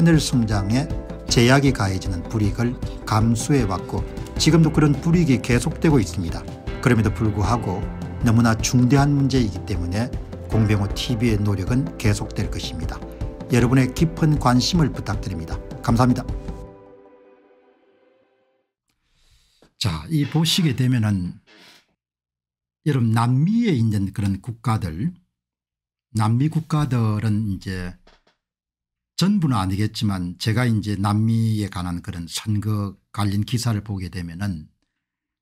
하늘 성장에 제약이 가해지는 불이익을 감수해왔고 지금도 그런 불이익이 계속되고 있습니다. 그럼에도 불구하고 너무나 중대한 문제이기 때문에 공병호 TV의 노력은 계속될 것입니다. 여러분의 깊은 관심을 부탁드립니다. 감사합니다. 자, 이 보시게 되면은 여러분 남미에 있는 그런 국가들, 남미 국가들은 이제 전부는 아니겠지만 제가 이제 남미에 관한 그런 선거 관련 기사를 보게 되면은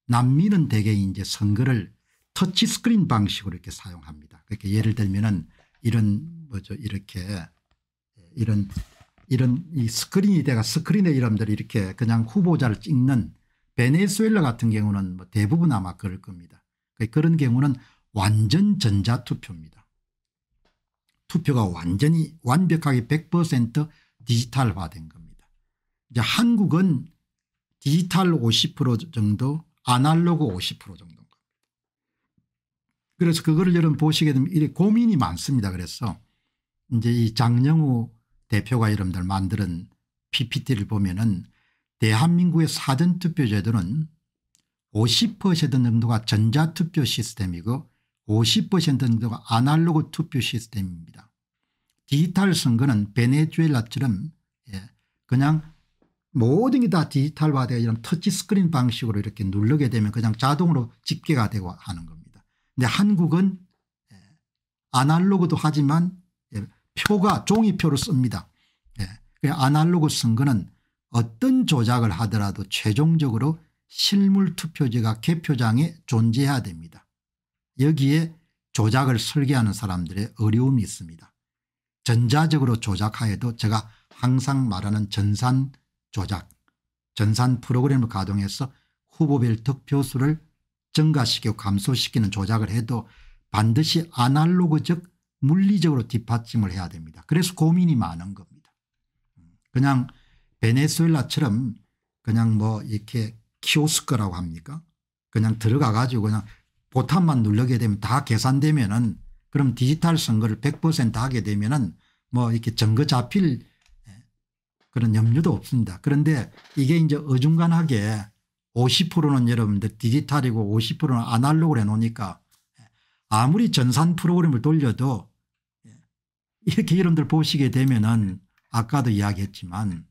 남미는 대개 이제 선거를 터치스크린 방식으로 이렇게 사용합니다. 그렇게 그러니까 예를 들면은 이런 뭐죠 이렇게 이런 이런 이 스크린이 돼가 스크린의 이름들이 이렇게 그냥 후보자를 찍는 베네수엘라 같은 경우는 뭐 대부분 아마 그럴 겁니다. 그러니까 그런 경우는 완전 전자투표입니다. 투표가 완전히 완벽하게 100% 디지털화된 겁니다. 이제 한국은 디지털 50% 정도 아날로그 50% 정도입니다. 그래서 그거를 여러분 보시게 되면 이래 고민이 많습니다. 그래서 이제 이 장영우 대표가 여러분들 만드 ppt를 보면은 대한민국의 사전투표 제도는 50% 정도가 전자투표 시스템이고 50% 정도가 아날로그 투표 시스템입니다. 디지털 선거는 베네수엘라처럼 예, 그냥 모든 게 다 디지털화되어 이런 터치스크린 방식으로 이렇게 누르게 되면 그냥 자동으로 집계가 되고 하는 겁니다. 근데 한국은 예, 아날로그도 하지만 예, 표가 종이표를 씁니다. 예, 아날로그 선거는 어떤 조작을 하더라도 최종적으로 실물 투표지가 개표장에 존재해야 됩니다. 여기에 조작을 설계하는 사람들의 어려움이 있습니다. 전자적으로 조작하여도 제가 항상 말하는 전산 조작 전산 프로그램을 가동해서 후보별 득표수를 증가시키고 감소시키는 조작을 해도 반드시 아날로그적 물리적으로 뒷받침을 해야 됩니다. 그래서 고민이 많은 겁니다. 그냥 베네수엘라처럼 그냥 뭐 이렇게 키오스크라고 합니까 그냥 들어가 가지고 그냥 보탑만 누르게 되면 다 계산되면은 그럼 디지털 선거를 100% 하게 되면은 뭐 이렇게 증거 잡힐 예, 그런 염려도 없습니다. 그런데 이게 이제 어중간하게 50%는 여러분들 디지털이고 50%는 아날로그로 해놓으니까 예, 아무리 전산 프로그램을 돌려도 예, 이렇게 여러분들 보시게 되면은 아까도 이야기했지만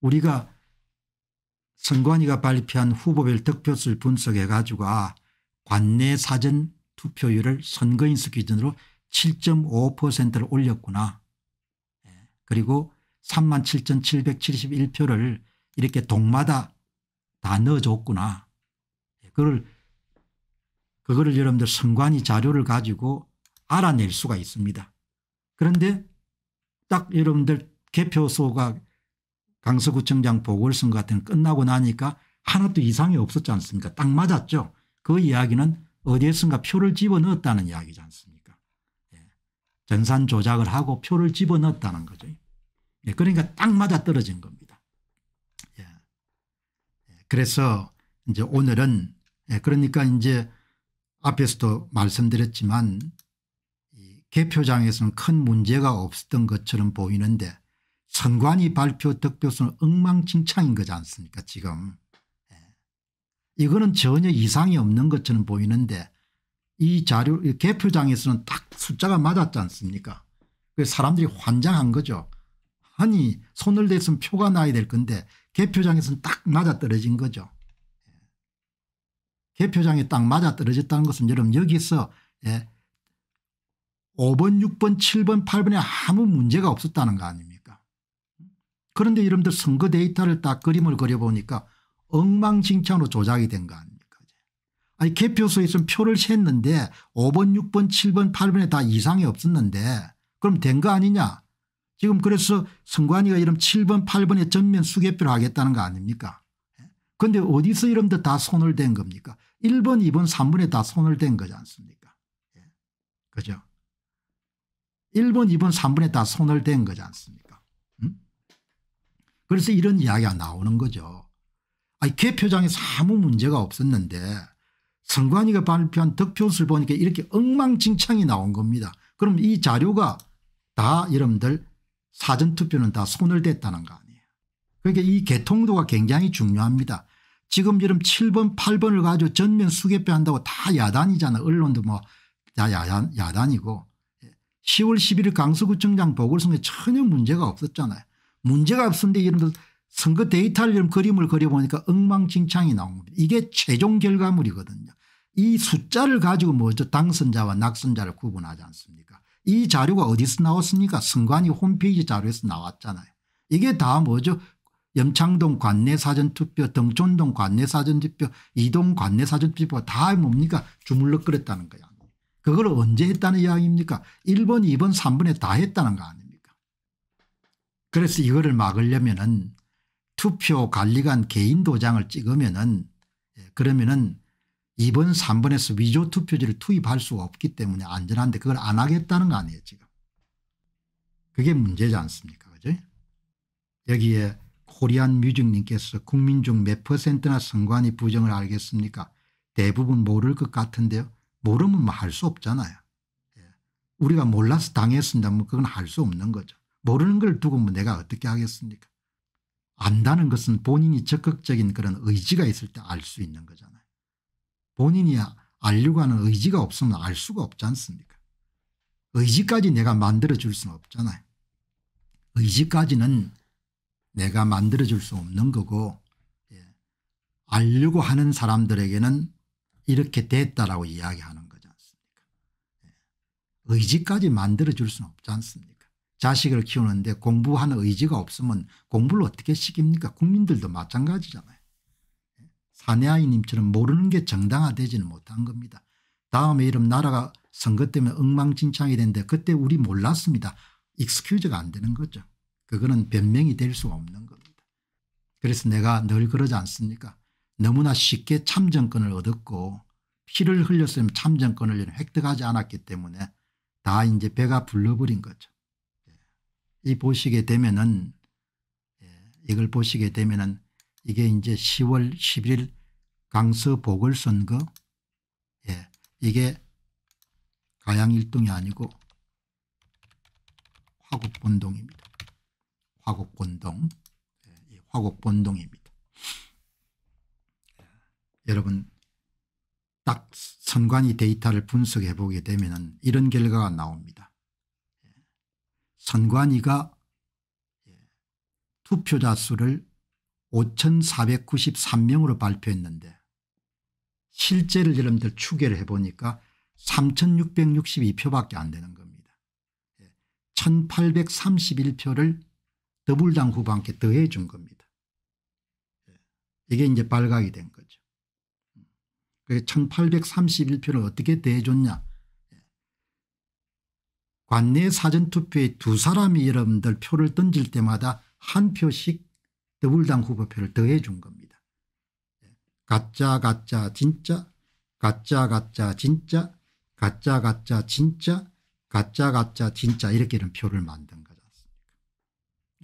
우리가 선관위가 발표한 후보별 득표수를 분석해 가지고 아 관내 사전 투표율을 선거인수 기준으로 7.5%를 올렸구나. 예, 그리고 3만 7,771표를 이렇게 동마다 다 넣어줬구나. 예, 그걸 그거를 여러분들 선관위 자료를 가지고 알아낼 수가 있습니다. 그런데 딱 여러분들 개표소가 강서구청장 보궐선거 같은 끝나고 나니까 하나도 이상이 없었지 않습니까? 딱 맞았죠. 그 이야기는 어디에선가 표를 집어넣었다는 이야기지 않습니까 예. 전산 조작을 하고 표를 집어넣었다는 거죠. 예. 그러니까 딱 맞아떨어진 겁니다. 예. 예. 그래서 이제 오늘은 예, 그러니까 이제 앞에서도 말씀드렸지만 개표장에서는 큰 문제가 없었던 것처럼 보이는데 선관위 발표 득표수는 엉망진창인 거지 않습니까 지금. 이거는 전혀 이상이 없는 것처럼 보이는데 이 자료 개표장에서는 딱 숫자가 맞았지 않습니까 그 사람들이 환장한 거죠. 아니 손을 댔으면 표가 나야 될 건데 개표장에서는 딱 맞아떨어진 거죠. 예. 개표장에 딱 맞아떨어졌다는 것은 여러분 여기서 예, 5번 6번 7번 8번에 아무 문제가 없었다는 거 아닙니까 그런데 여러분들 선거 데이터를 딱 그림을 그려보니까 엉망진창으로 조작이 된 거 아닙니까. 아니 개표소에 있 표를 셌는데 5번 6번 7번 8번에 다 이상이 없었는데 그럼 된 거 아니냐. 지금 그래서 선관위가 이름 7번 8번에 전면 수개표를 하겠다는 거 아닙니까. 그런데 예? 어디서 이름들 다 손을 댄 겁니까 1번 2번 3번에 다 손을 댄 거지 않습니까. 예. 그죠. 1번 2번 3번에 다 손을 댄 거지 않습니까. 음? 그래서 이런 이야기가 나오는 거죠. 아니 개표장에 아무 문제가 없었는데 선관위가 발표한 득표수를 보니까 이렇게 엉망진창이 나온 겁니다. 그럼 이 자료가 다 여러분들 사전투표는 다 손을 댔다는 거 아니에요. 그러니까 이 개통도가 굉장히 중요합니다. 지금 여름 7번 8번을 가지고 전면 수개표한다고 다 야단이잖아. 언론도 뭐 야, 야단, 야단이고 10월 11일 강서구청장 보궐선거에 전혀 문제가 없었잖아요. 문제가 없었는데 여러분들 선거 데이터를 그림을 그려보니까 엉망진창이 나옵니다. 이게 최종 결과물이거든요. 이 숫자를 가지고 뭐죠 당선자와 낙선자를 구분하지 않습니까 이 자료가 어디서 나왔습니까 선관위 홈페이지 자료에서 나왔잖아요. 이게 다 뭐죠 염창동 관내사전투표 덩촌동 관내사전투표 이동 관내사전투표 다 뭡니까 주물럭거렸다는 거야. 그걸 언제 했다는 이야기입니까 1번 2번 3번에 다 했다는 거 아닙니까 그래서 이거를 막으려면 은 투표 관리관 개인 도장을 찍으면은 예, 그러면은 2번 3번에서 위조 투표지를 투입할 수가 없기 때문에 안전한데 그걸 안 하겠다는 거 아니에요 지금. 그게 문제지 않습니까 그죠 여기에 코리안 뮤직님께서 국민 중 몇 퍼센트나 선관위 부정을 알겠습니까 대부분 모를 것 같은데요 모르면 뭐할수 없잖아요. 예. 우리가 몰라서 당했습니다. 뭐 그건 할 수 없는 거죠. 모르는 걸 두고 뭐 내가 어떻게 하겠습니까? 안다는 것은 본인이 적극적인 그런 의지가 있을 때 알 수 있는 거잖아요. 본인이 알려고 하는 의지가 없으면 알 수가 없지 않습니까? 의지까지 내가 만들어줄 수는 없잖아요. 의지까지는 내가 만들어줄 수 없는 거고 예. 알려고 하는 사람들에게는 이렇게 됐다라고 이야기하는 거지 않습니까? 예. 의지까지 만들어줄 수는 없지 않습니까? 자식을 키우는데 공부하는 의지가 없으면 공부를 어떻게 시킵니까 국민들도 마찬가지잖아요. 사내아이님처럼 모르는 게 정당화되지는 못한 겁니다. 다음에 이름 나라가 선거 때문에 엉망진창이 되는데 그때 우리 몰랐습니다. 익스큐즈가 안 되는 거죠. 그거는 변명이 될수가 없는 겁니다. 그래서 내가 늘 그러지 않습니까 너무나 쉽게 참정권을 얻었고 피를 흘렸으면 참정권을 획득하지 않았기 때문에 다 이제 배가 불러버린 거죠. 이 보시게 되면은 예, 이걸 보시게 되면은 이게 이제 10월 11일 강서 보궐선거 예, 이게 가양 1동이 아니고 화곡본동입니다. 화곡본동 예, 화곡본동입니다. 예, 여러분 딱 선관위 데이터를 분석해 보게 되면 이런 결과가 나옵니다. 선관위가 투표자 수를 5,493명으로 발표했는데 실제를 여러분들 추계를 해보니까 3,662표밖에 안 되는 겁니다. 1,831표를 예, 더불당 후보한테 더해 준 겁니다. 예, 이게 이제 발각이 된 거죠. 1,831표를 음, 어떻게 더해줬냐 관내 사전투표에 두 사람이 여러분들 표를 던질 때마다 한 표씩 더불당 후보표를 더해 준 겁니다. 가짜 가짜 진짜 가짜 가짜 진짜 가짜 가짜 진짜 가짜 가짜 진짜 이렇게 이런 표를 만든 거지 않습니까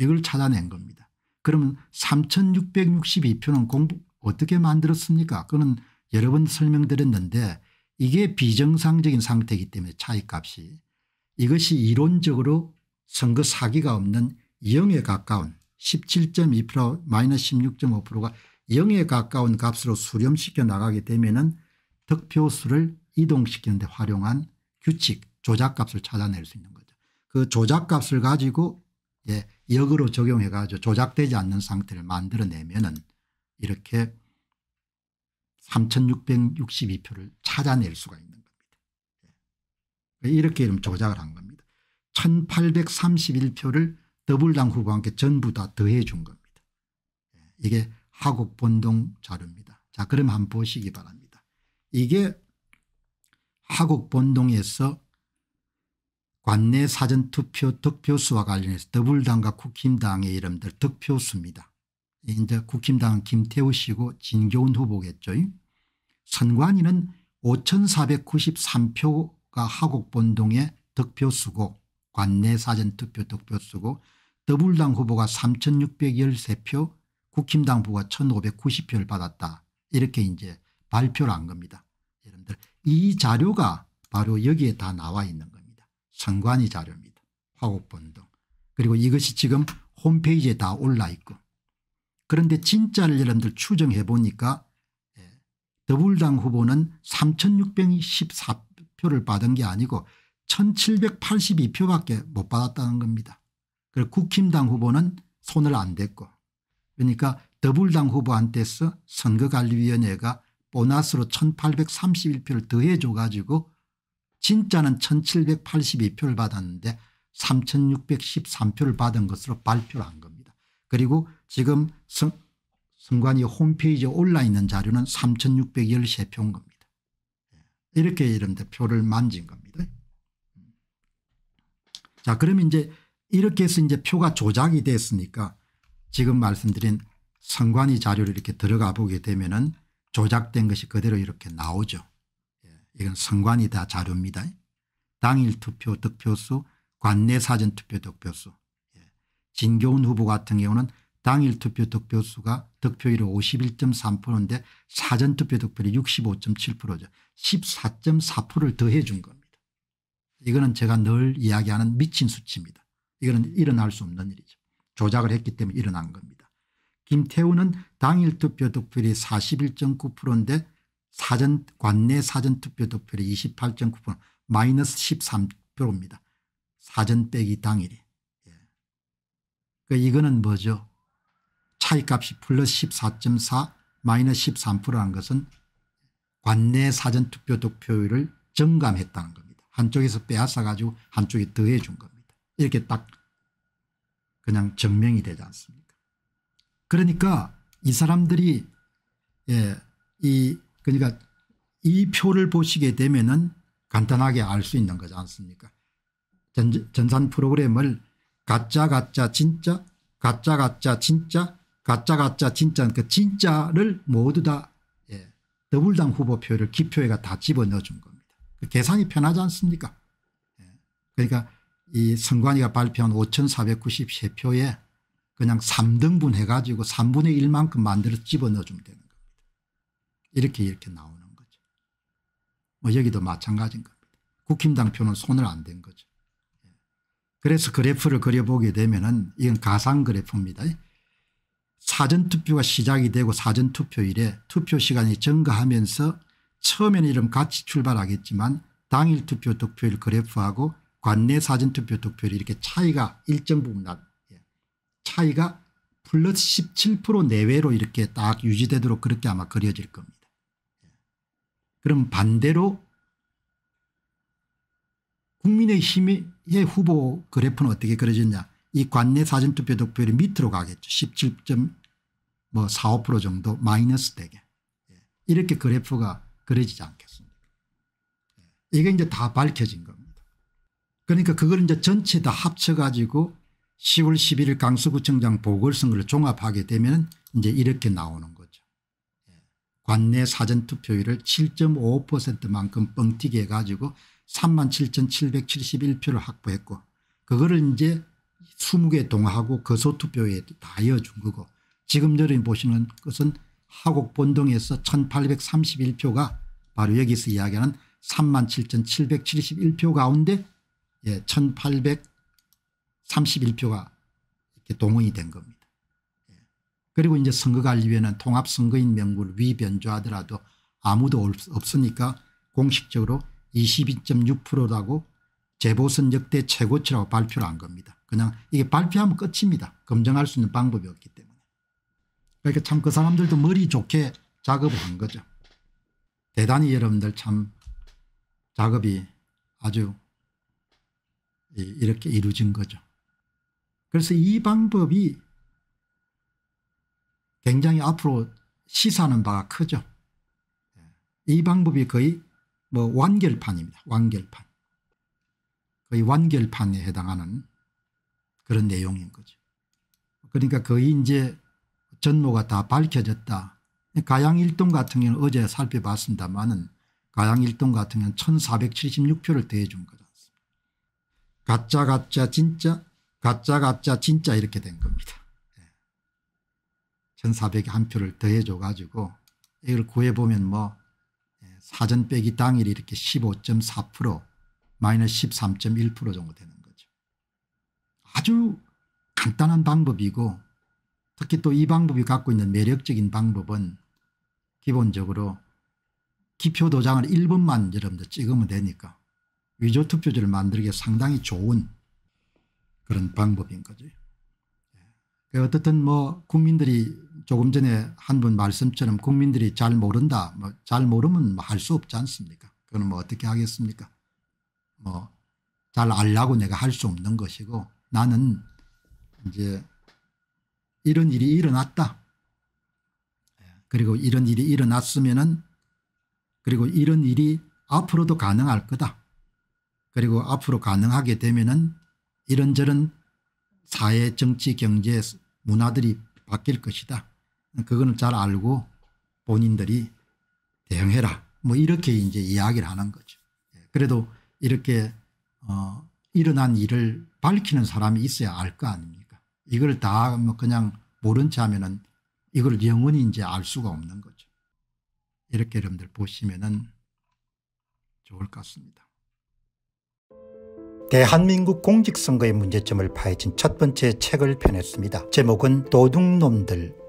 이걸 찾아낸 겁니다. 그러면 3662표는 공부 어떻게 만들었습니까 그는 여러 번 설명드렸는데 이게 비정상적인 상태이기 때문에 차이값이 이것이 이론적으로 선거 사기가 없는 0에 가까운 17.2% 마이너스 16.5%가 0에 가까운 값으로 수렴시켜 나가게 되면 은 득표수를 이동시키는 데 활용한 규칙 조작값을 찾아낼 수 있는 거죠. 그 조작값을 가지고 예, 역으로 적용해 가지고 조작되지 않는 상태를 만들어내면 은 이렇게 3662표를 찾아낼 수가 있는 거죠. 네, 이렇게 이름 조작을 한 겁니다. 1831표를 더불당 후보한테 전부 다 더해 준 겁니다. 예, 이게 하곡 본동 자료입니다. 자 그럼 한번 보시기 바랍니다. 이게 하곡 본동에서 관내 사전투표 득표수와 관련해서 더불당과 국힘당의 이름들 득표수입니다. 이제 국힘당은 김태우 씨고 진교훈 후보겠죠. 선관위는 5493표 과하곡본동의 득표 수고 관내 사전투표 득표 수고 더불당 후보가 3613표 국힘당 후보가 1590표를 받았다. 이렇게 이제 발표를 한 겁니다. 여러분들 이 자료가 바로 여기에 다 나와 있는 겁니다. 선관위 자료입니다. 화곡본동 그리고 이것이 지금 홈페이지에 다 올라 있고 그런데 진짜를 여러분들 추정해 보니까 예, 더불당 후보는 3614 표를 받은 게 아니고 1782표밖에 못 받았다는 겁니다. 그리고 국힘당 후보는 손을 안 댔고 그러니까 더불당 후보한테서 선거관리위원회가 보너스로 1831표를 더해줘 가지고 진짜는 1782표를 받았는데 3613표를 받은 것으로 발표를 한 겁니다. 그리고 지금 성, 관이 홈페이지에 올라 있는 자료는 3613표인 겁니다. 이렇게 이런데 표를 만진 겁니다. 음. 자, 그러면 이제 이렇게 해서 이제 표가 조작이 됐으니까 지금 말씀드린 선관위 자료를 이렇게 들어가 보게 되면은 조작된 것이 그대로 이렇게 나오죠. 예, 이건 선관위 다 자료입니다. 당일 투표 득표수, 관내 사전 투표 득표수. 예, 진교훈 후보 같은 경우는 당일 투표 득표수가 득표율이 51.3%인데 사전투표 득표율이 65.7%죠. 14.4%를 더해 준 겁니다. 이거는 제가 늘 이야기하는 미친 수치입니다. 이거는 일어날 수 없는 일이죠. 조작을 했기 때문에 일어난 겁니다. 김태우는 당일 투표 득표율이 41.9%인데 사전 관내 사전 투표 득표율이 28.9% 마이너스 13%입니다. 사전 빼기 당일이. 예. 그러니까 이거는 뭐죠? 차이값이 플러스 14.4 마이너스 13%라는 것은 관내 사전투표 득표율을 증감했다는 겁니다. 한쪽에서 빼앗아 가지고 한쪽이 더해 준 겁니다. 이렇게 딱 그냥 증명이 되지 않습니까 그러니까 이 사람들이 예, 이 그러니까 이 표를 보시게 되면은 간단하게 알 수 있는 거지 않습니까 전, 전산 프로그램을 가짜 가짜 진짜 가짜 가짜 진짜 가짜 가짜 진짜 그 진짜를 모두 다 예, 더블당 후보표를 기표회가 다 집어넣어 준 겁니다. 그 계산이 편하지 않습니까 예, 그러니까 이 선관위가 발표한 5493표에 그냥 3등분 해가지고 3분의 1만큼 만들어 집어넣어 주면 되는 겁니다. 이렇게 이렇게 나오는 거죠. 뭐 여기도 마찬가지인 겁니다. 국힘당 표는 손을 안 댄 거죠. 예. 그래서 그래프를 그려보게 되면 은 이건 가상 그래프입니다. 사전투표가 시작이 되고 사전투표일에 투표시간이 증가하면서 처음에는 이름 같이 출발하겠지만 당일 투표 득표율 그래프하고 관내 사전투표 득표율 이렇게 이 차이가 일정 부분 나 예, 차이가 플러스 17% 내외로 이렇게 딱 유지되도록 그렇게 아마 그려질 겁니다. 예. 그럼 반대로 국민의힘의 후보 그래프는 어떻게 그려졌냐 이 관내 사전투표 득표율이 밑으로 가겠죠. 17.45% 뭐 정도 마이너스 되게. 예. 이렇게 그래프가 그려지지 않겠습니까. 예. 이게 이제 다 밝혀진 겁니다. 그러니까 그걸 이제 전체 다 합쳐가지고 10월 11일 강서구청장 보궐선거를 종합하게 되면 이제 이렇게 나오는 거죠. 예. 관내 사전투표율을 7.5%만큼 뻥튀기 해가지고 37,771표를 확보했고 그거를 이제 20개 동하고 거소투표에 그 다이어 준 거고 지금 여러분 보시는 것은 하곡 본동에서 1831표가 바로 여기서 이야기하는 37,771표 가운데 예, 1831표가 이렇게 동원이 된 겁니다. 예. 그리고 이제 선거관리위원회는 통합선거인 명부를 위변조하더라도 아무도 없으니까 공식적으로 22.6%라고 재보선 역대 최고치라고 발표를 한 겁니다. 그냥 이게 발표하면 끝입니다. 검증할 수 있는 방법이 없기 때문에. 그러니까 참 그 사람들도 머리 좋게 작업을 한 거죠. 대단히 여러분들 참 작업이 아주 이렇게 이루어진 거죠. 그래서 이 방법이 굉장히 앞으로 시사하는 바가 크죠. 이 방법이 거의 뭐 완결판입니다. 완결판. 거의 완결판에 해당하는 그런 내용인 거죠. 그러니까 거의 이제 전모가 다 밝혀졌다. 가양 1동 같은 경우는 어제 살펴봤습니다만은 가양 1동 같은 경우는 1476표를 대해준 거지 습니까 가짜 가짜 진짜 가짜 가짜 진짜 이렇게 된 겁니다. 1401표를 예. 더해줘 가지고 이걸 구해보면 뭐 예, 사전 빼기 당일 이렇게 15.4% 마이너스 13.1% 정도 되는 아주 간단한 방법이고 특히 또 이 방법이 갖고 있는 매력적인 방법은 기본적으로 기표 도장을 1번만 여러분들 찍으면 되니까 위조 투표지를 만들기에 상당히 좋은 그런 방법인 거죠. 예. 그 어떻든 뭐 국민들이 조금 전에 한 분 말씀처럼 국민들이 잘 모른다 뭐잘 모르면 뭐 할 수 없지 않습니까 그건 뭐 어떻게 하겠습니까 뭐 잘 알라고 내가 할 수 없는 것이고 나는 이제 이런 일이 일어났다. 그리고 이런 일이 일어났으면은 그리고 이런 일이 앞으로도 가능할 거다. 그리고 앞으로 가능하게 되면은 이런저런 사회 정치 경제 문화들이 바뀔 것이다. 그거는 잘 알고 본인들이 대응해라. 뭐 이렇게 이제 이야기를 하는 거죠. 예, 그래도 이렇게 어 일어난 일을 밝히는 사람이 있어야 알 거 아닙니까 이걸 다 뭐 그냥 모른 채 하면은 이걸 영원히 이제 알 수가 없는 거죠. 이렇게 여러분들 보시면은 좋을 것 같습니다. 대한민국 공직선거의 문제점을 파헤친 첫 번째 책을 펴냈습니다. 제목은 도둑놈들